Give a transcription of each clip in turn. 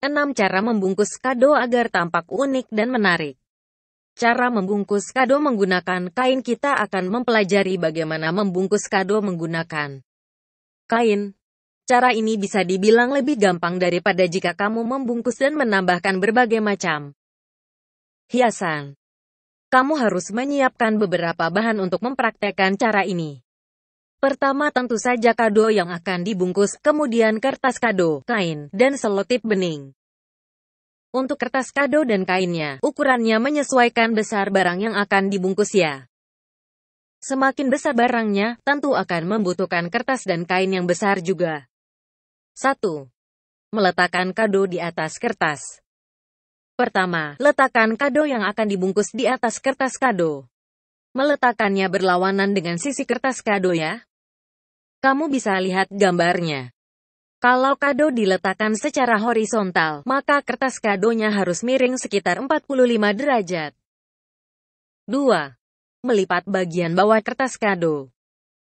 6. Cara membungkus kado agar tampak unik dan menarik. Cara membungkus kado menggunakan kain kita akan mempelajari bagaimana membungkus kado menggunakan kain. Cara ini bisa dibilang lebih gampang daripada jika kamu membungkus dan menambahkan berbagai macam hiasan. Kamu harus menyiapkan beberapa bahan untuk mempraktekkan cara ini. Pertama tentu saja kado yang akan dibungkus, kemudian kertas kado, kain, dan selotip bening. Untuk kertas kado dan kainnya, ukurannya menyesuaikan besar barang yang akan dibungkus ya. Semakin besar barangnya, tentu akan membutuhkan kertas dan kain yang besar juga. 1. Meletakkan kado di atas kertas. Pertama, letakkan kado yang akan dibungkus di atas kertas kado. Meletakkannya berlawanan dengan sisi kertas kado ya. Kamu bisa lihat gambarnya. Kalau kado diletakkan secara horizontal, maka kertas kadonya harus miring sekitar 45 derajat. 2. Melipat bagian bawah kertas kado.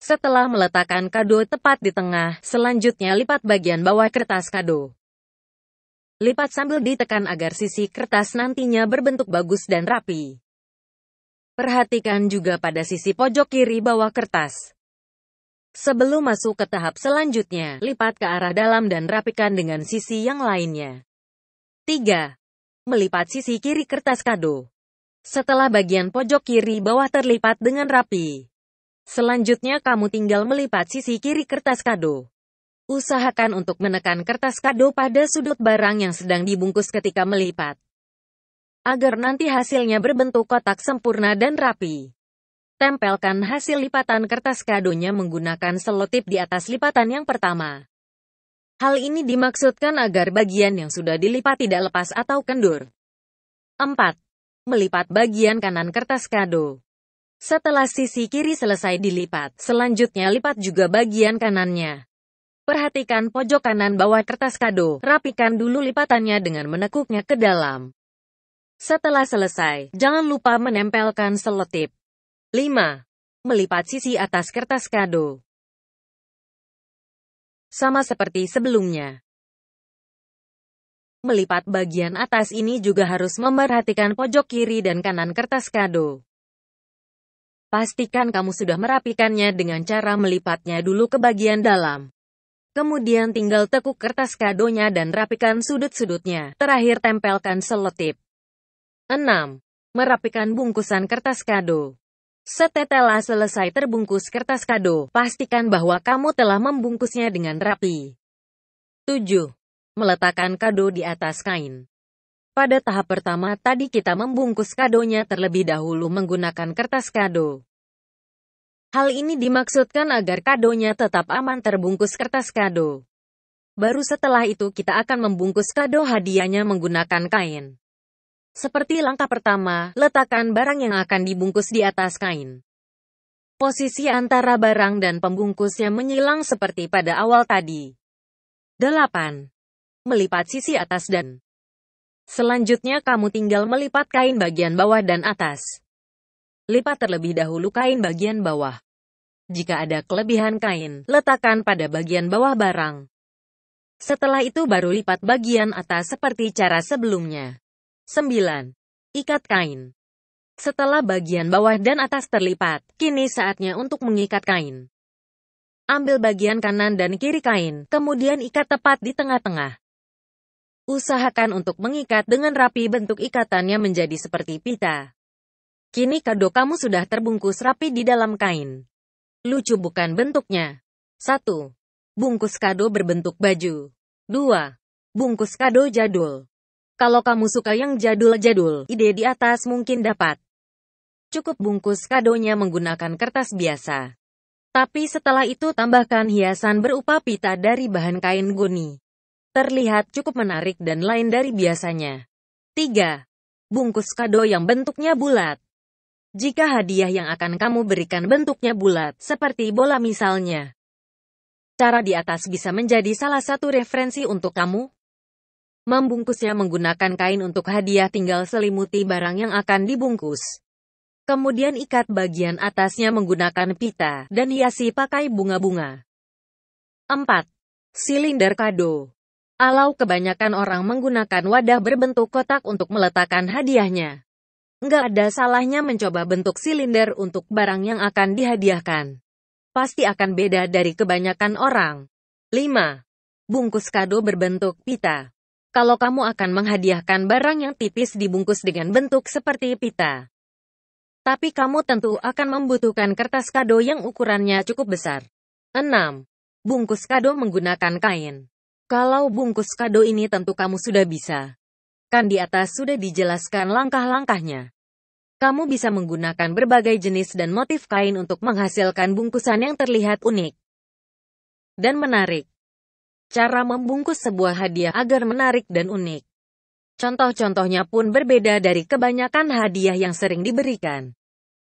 Setelah meletakkan kado tepat di tengah, selanjutnya lipat bagian bawah kertas kado. Lipat sambil ditekan agar sisi kertas nantinya berbentuk bagus dan rapi. Perhatikan juga pada sisi pojok kiri bawah kertas. Sebelum masuk ke tahap selanjutnya, lipat ke arah dalam dan rapikan dengan sisi yang lainnya. 3. Melipat sisi kiri kertas kado. Setelah bagian pojok kiri bawah terlipat dengan rapi. Selanjutnya kamu tinggal melipat sisi kiri kertas kado. Usahakan untuk menekan kertas kado pada sudut barang yang sedang dibungkus ketika melipat. Agar nanti hasilnya berbentuk kotak sempurna dan rapi. Tempelkan hasil lipatan kertas kadonya menggunakan selotip di atas lipatan yang pertama. Hal ini dimaksudkan agar bagian yang sudah dilipat tidak lepas atau kendur. 4. Melipat bagian kanan kertas kado. Setelah sisi kiri selesai dilipat, selanjutnya lipat juga bagian kanannya. Perhatikan pojok kanan bawah kertas kado, rapikan dulu lipatannya dengan menekuknya ke dalam. Setelah selesai, jangan lupa menempelkan selotip. 5. Melipat sisi atas kertas kado. Sama seperti sebelumnya. Melipat bagian atas ini juga harus memerhatikan pojok kiri dan kanan kertas kado. Pastikan kamu sudah merapikannya dengan cara melipatnya dulu ke bagian dalam. Kemudian tinggal tekuk kertas kadonya dan rapikan sudut-sudutnya. Terakhir tempelkan selotip. 6. Merapikan bungkusan kertas kado. Setelah selesai terbungkus kertas kado, pastikan bahwa kamu telah membungkusnya dengan rapi. 7. Meletakkan kado di atas kain. Pada tahap pertama tadi kita membungkus kadonya terlebih dahulu menggunakan kertas kado. Hal ini dimaksudkan agar kadonya tetap aman terbungkus kertas kado. Baru setelah itu kita akan membungkus kado hadiahnya menggunakan kain. Seperti langkah pertama, letakkan barang yang akan dibungkus di atas kain. Posisi antara barang dan pembungkusnya menyilang seperti pada awal tadi. 8. Melipat sisi atas dan Selanjutnya kamu tinggal melipat kain bagian bawah dan atas. Lipat terlebih dahulu kain bagian bawah. Jika ada kelebihan kain, letakkan pada bagian bawah barang. Setelah itu baru lipat bagian atas seperti cara sebelumnya. 9. Ikat kain. Setelah bagian bawah dan atas terlipat, kini saatnya untuk mengikat kain. Ambil bagian kanan dan kiri kain, kemudian ikat tepat di tengah-tengah. Usahakan untuk mengikat dengan rapi bentuk ikatannya menjadi seperti pita. Kini kado kamu sudah terbungkus rapi di dalam kain. Lucu bukan bentuknya? 1. Bungkus kado berbentuk baju. 2. Bungkus kado jadul. Kalau kamu suka yang jadul-jadul, ide di atas mungkin dapat. Cukup bungkus kadonya menggunakan kertas biasa. Tapi setelah itu tambahkan hiasan berupa pita dari bahan kain guni. Terlihat cukup menarik dan lain dari biasanya. 3. Bungkus kado yang bentuknya bulat. Jika hadiah yang akan kamu berikan bentuknya bulat, seperti bola misalnya. Cara di atas bisa menjadi salah satu referensi untuk kamu, membungkusnya menggunakan kain untuk hadiah tinggal selimuti barang yang akan dibungkus. Kemudian ikat bagian atasnya menggunakan pita dan hiasi pakai bunga-bunga. 4. Silinder kado. Alau kebanyakan orang menggunakan wadah berbentuk kotak untuk meletakkan hadiahnya. Nggak ada salahnya mencoba bentuk silinder untuk barang yang akan dihadiahkan. Pasti akan beda dari kebanyakan orang. 5. Bungkus kado berbentuk pita kalau kamu akan menghadiahkan barang yang tipis dibungkus dengan bentuk seperti pita. Tapi kamu tentu akan membutuhkan kertas kado yang ukurannya cukup besar. 6. Bungkus kado menggunakan kain. Kalau bungkus kado ini tentu kamu sudah bisa. Kan di atas sudah dijelaskan langkah-langkahnya. Kamu bisa menggunakan berbagai jenis dan motif kain untuk menghasilkan bungkusan yang terlihat unik dan menarik. Cara membungkus sebuah hadiah agar menarik dan unik. Contoh-contohnya pun berbeda dari kebanyakan hadiah yang sering diberikan.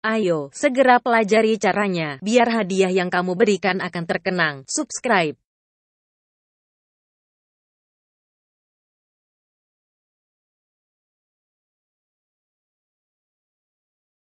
Ayo, segera pelajari caranya, biar hadiah yang kamu berikan akan terkenang. Subscribe.